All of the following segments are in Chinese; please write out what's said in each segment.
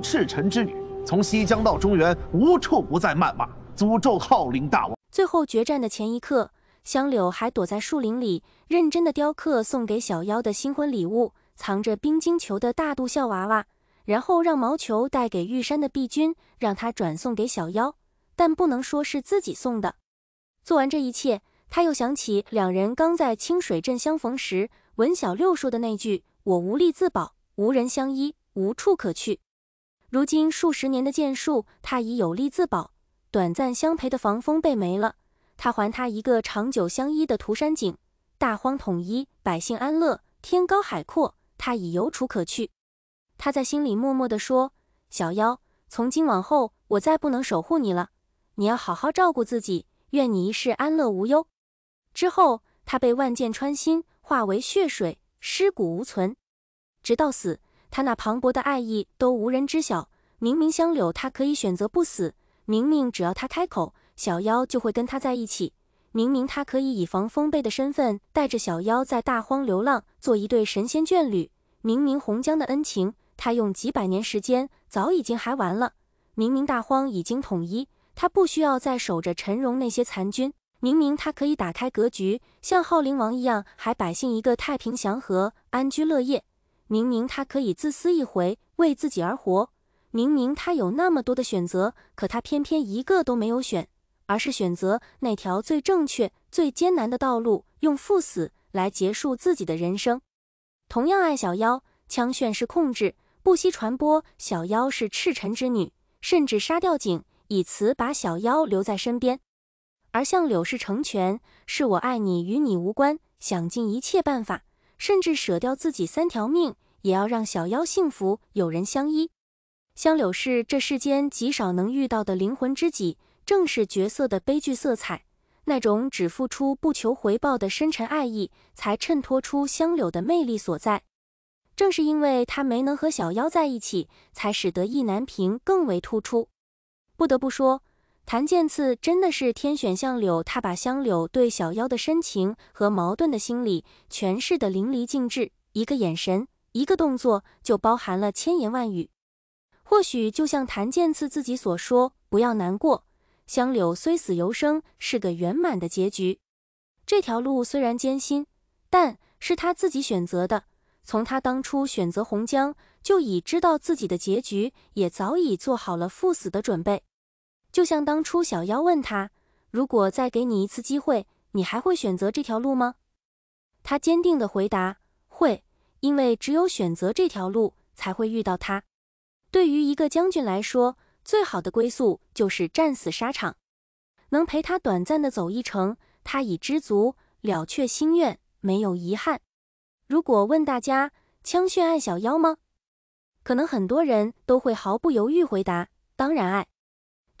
赤尘之女，从西江到中原，无处不在谩骂、诅咒号令大王。最后决战的前一刻，香柳还躲在树林里，认真的雕刻送给小妖的新婚礼物，藏着冰晶球的大肚笑娃娃，然后让毛球带给玉山的碧君，让他转送给小妖，但不能说是自己送的。做完这一切，他又想起两人刚在清水镇相逢时，文小六说的那句：“我无力自保，无人相依，无处可去。”如今数十年的剑术，他已有力自保。短暂相陪的防风被没了，他还他一个长久相依的涂山璟。大荒统一，百姓安乐，天高海阔，他已有处可去。他在心里默默地说：“小妖，从今往后，我再不能守护你了。你要好好照顾自己，愿你一世安乐无忧。”之后，他被万箭穿心，化为血水，尸骨无存，直到死。他那磅礴的爱意都无人知晓。明明香柳，他可以选择不死；明明只要他开口，小妖就会跟他在一起；明明他可以以防风被的身份，带着小妖在大荒流浪，做一对神仙眷侣；明明洪江的恩情，他用几百年时间早已经还完了；明明大荒已经统一，他不需要再守着陈荣那些残军；明明他可以打开格局，像浩灵王一样，还百姓一个太平祥和、安居乐业。明明他可以自私一回，为自己而活；明明他有那么多的选择，可他偏偏一个都没有选，而是选择那条最正确、最艰难的道路，用赴死来结束自己的人生。同样爱小妖，枪炫是控制，不惜传播；小妖是赤臣之女，甚至杀掉景，以此把小妖留在身边。而向柳是成全，是我爱你与你无关，想尽一切办法。甚至舍掉自己三条命，也要让小妖幸福，有人相依。香柳是这世间极少能遇到的灵魂知己，正是角色的悲剧色彩，那种只付出不求回报的深沉爱意，才衬托出香柳的魅力所在。正是因为他没能和小妖在一起，才使得意难平更为突出。不得不说。谭健次真的是天选相柳，他把相柳对小妖的深情和矛盾的心理诠释的淋漓尽致，一个眼神，一个动作就包含了千言万语。或许就像谭健次自己所说：“不要难过，香柳虽死犹生，是个圆满的结局。”这条路虽然艰辛，但是他自己选择的。从他当初选择洪江，就已知道自己的结局，也早已做好了赴死的准备。就像当初小妖问他，如果再给你一次机会，你还会选择这条路吗？他坚定地回答：会，因为只有选择这条路，才会遇到他。对于一个将军来说，最好的归宿就是战死沙场。能陪他短暂的走一程，他已知足了却心愿，没有遗憾。如果问大家，枪血爱小妖吗？可能很多人都会毫不犹豫回答：当然爱。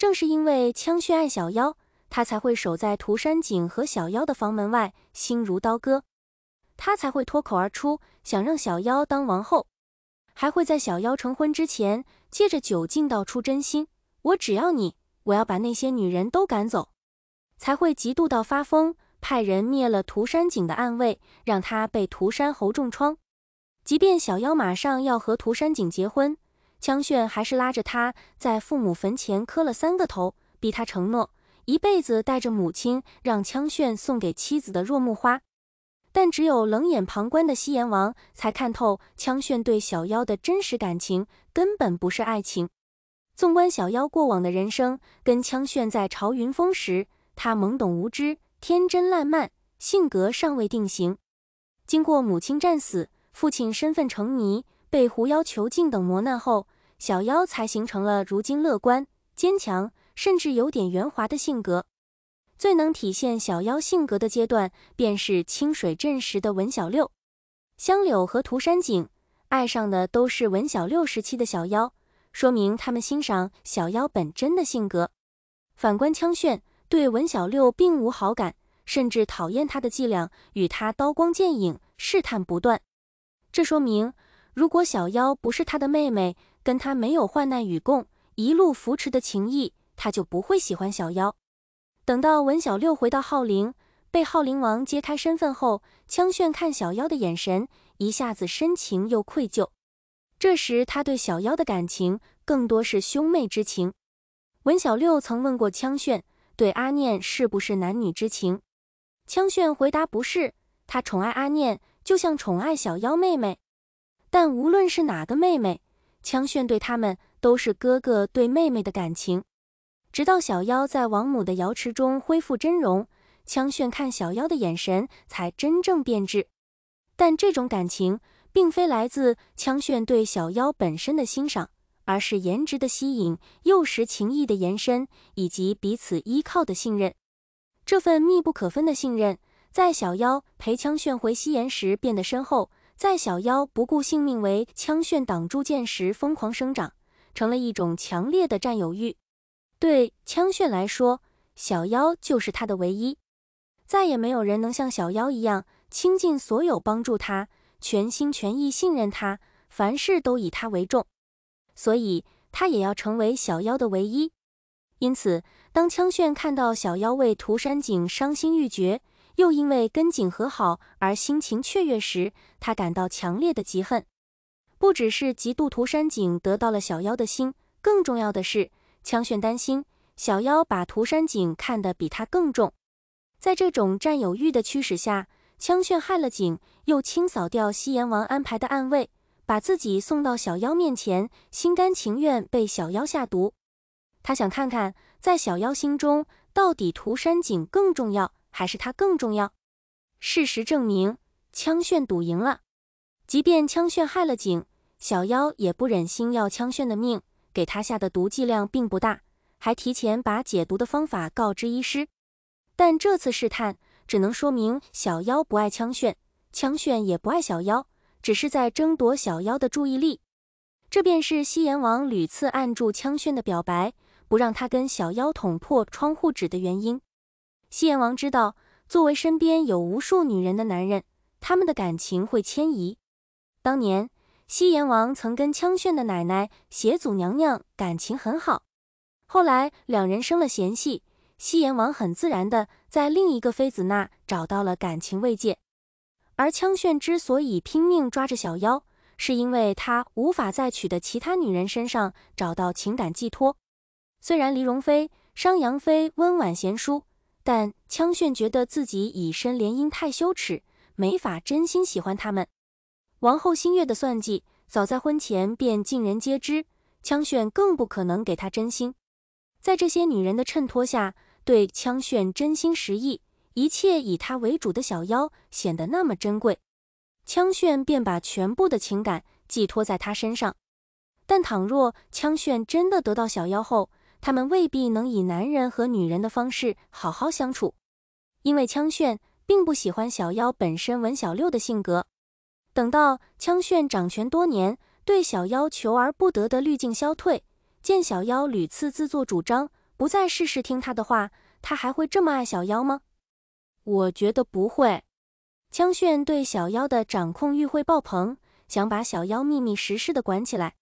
正是因为枪血爱小妖，他才会守在涂山璟和小妖的房门外，心如刀割；他才会脱口而出，想让小妖当王后，还会在小妖成婚之前，借着酒劲道出真心：我只要你，我要把那些女人都赶走。才会嫉妒到发疯，派人灭了涂山璟的暗卫，让他被涂山侯重创。即便小妖马上要和涂山璟结婚。枪炫还是拉着他在父母坟前磕了三个头，逼他承诺一辈子带着母亲。让枪炫送给妻子的若木花，但只有冷眼旁观的西炎王才看透枪炫对小妖的真实感情根本不是爱情。纵观小妖过往的人生，跟枪炫在朝云峰时，他懵懂无知、天真烂漫，性格尚未定型。经过母亲战死、父亲身份成谜、被狐妖囚禁等磨难后。小妖才形成了如今乐观、坚强，甚至有点圆滑的性格。最能体现小妖性格的阶段，便是清水镇时的文小六。香柳和涂山璟爱上的都是文小六时期的小妖，说明他们欣赏小妖本真的性格。反观枪炫，对文小六并无好感，甚至讨厌他的伎俩，与他刀光剑影，试探不断。这说明，如果小妖不是他的妹妹，跟他没有患难与共、一路扶持的情谊，他就不会喜欢小妖。等到文小六回到浩灵，被浩灵王揭开身份后，枪炫看小妖的眼神一下子深情又愧疚。这时他对小妖的感情更多是兄妹之情。文小六曾问过枪炫，对阿念是不是男女之情？枪炫回答不是，他宠爱阿念就像宠爱小妖妹妹，但无论是哪个妹妹。枪炫对他们都是哥哥对妹妹的感情，直到小妖在王母的瑶池中恢复真容，枪炫看小妖的眼神才真正变质。但这种感情并非来自枪炫对小妖本身的欣赏，而是颜值的吸引、幼时情谊的延伸以及彼此依靠的信任。这份密不可分的信任，在小妖陪枪炫回西炎时变得深厚。在小妖不顾性命为枪炫挡住箭时，疯狂生长，成了一种强烈的占有欲。对枪炫来说，小妖就是他的唯一，再也没有人能像小妖一样倾尽所有帮助他，全心全意信任他，凡事都以他为重。所以，他也要成为小妖的唯一。因此，当枪炫看到小妖为涂山璟伤心欲绝，又因为跟景和好而心情雀跃时，他感到强烈的嫉恨。不只是嫉妒涂山璟得到了小妖的心，更重要的是，枪炫担心小妖把涂山璟看得比他更重。在这种占有欲的驱使下，枪炫害了景，又清扫掉西炎王安排的暗卫，把自己送到小妖面前，心甘情愿被小妖下毒。他想看看，在小妖心中，到底涂山璟更重要。还是他更重要。事实证明，枪炫赌赢了。即便枪炫害了景小妖，也不忍心要枪炫的命。给他下的毒剂量并不大，还提前把解毒的方法告知医师。但这次试探，只能说明小妖不爱枪炫，枪炫也不爱小妖，只是在争夺小妖的注意力。这便是西炎王屡次按住枪炫的表白，不让他跟小妖捅破窗户纸的原因。西炎王知道，作为身边有无数女人的男人，他们的感情会迁移。当年西炎王曾跟枪炫的奶奶协祖娘娘感情很好，后来两人生了嫌隙，西炎王很自然的在另一个妃子那找到了感情慰藉。而枪炫之所以拼命抓着小妖，是因为他无法在娶的其他女人身上找到情感寄托。虽然黎容妃、商阳妃温婉贤淑。但枪炫觉得自己以身联姻太羞耻，没法真心喜欢他们。王后星月的算计早在婚前便尽人皆知，枪炫更不可能给她真心。在这些女人的衬托下，对枪炫真心实意、一切以她为主的小妖显得那么珍贵，枪炫便把全部的情感寄托在她身上。但倘若枪炫真的得到小妖后，他们未必能以男人和女人的方式好好相处，因为枪炫并不喜欢小妖本身文小六的性格。等到枪炫掌权多年，对小妖求而不得的滤镜消退，见小妖屡次自作主张，不再事事听他的话，他还会这么爱小妖吗？我觉得不会。枪炫对小妖的掌控欲会爆棚，想把小妖密密实实的管起来。